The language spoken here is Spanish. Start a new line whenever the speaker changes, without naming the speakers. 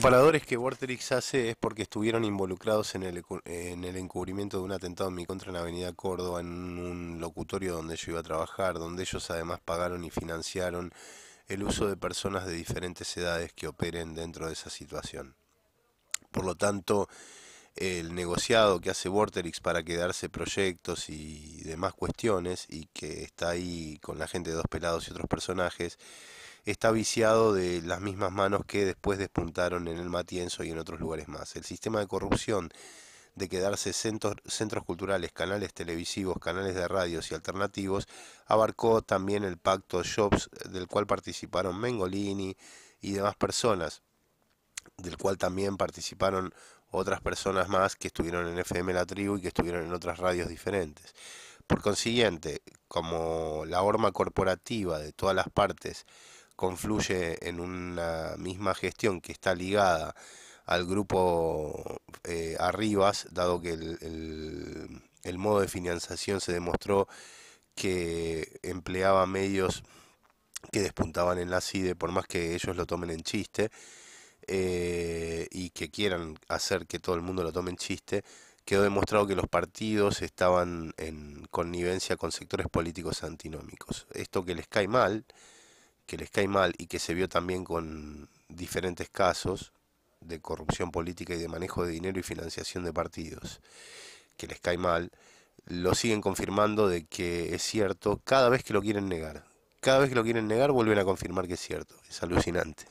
comparadores que Vorterix hace es porque estuvieron involucrados en el, en el encubrimiento de un atentado en mi contra en la Avenida Córdoba, en un locutorio donde yo iba a trabajar, donde ellos además pagaron y financiaron el uso de personas de diferentes edades que operen dentro de esa situación. Por lo tanto, el negociado que hace Vorterix para quedarse proyectos y demás cuestiones, y que está ahí con la gente de Dos Pelados y otros personajes, está viciado de las mismas manos que después despuntaron en el Matienzo y en otros lugares más. El sistema de corrupción de quedarse centros, centros culturales, canales televisivos, canales de radios y alternativos, abarcó también el pacto Jobs del cual participaron Mengolini y demás personas del cual también participaron otras personas más que estuvieron en FM La Tribu y que estuvieron en otras radios diferentes. Por consiguiente, como la horma corporativa de todas las partes confluye en una misma gestión que está ligada al grupo eh, Arribas, dado que el, modo de financiación se demostró que empleaba medios que despuntaban en la CIDE, por más que ellos lo tomen en chiste, eh, que quieran hacer que todo el mundo lo tome en chiste, quedó demostrado que los partidos estaban en connivencia con sectores políticos antinómicos. Esto que les cae mal, que les cae mal y que se vio también con diferentes casos de corrupción política y de manejo de dinero y financiación de partidos, que les cae mal, lo siguen confirmando de que es cierto cada vez que lo quieren negar. Cada vez que lo quieren negar vuelven a confirmar que es cierto. Es alucinante.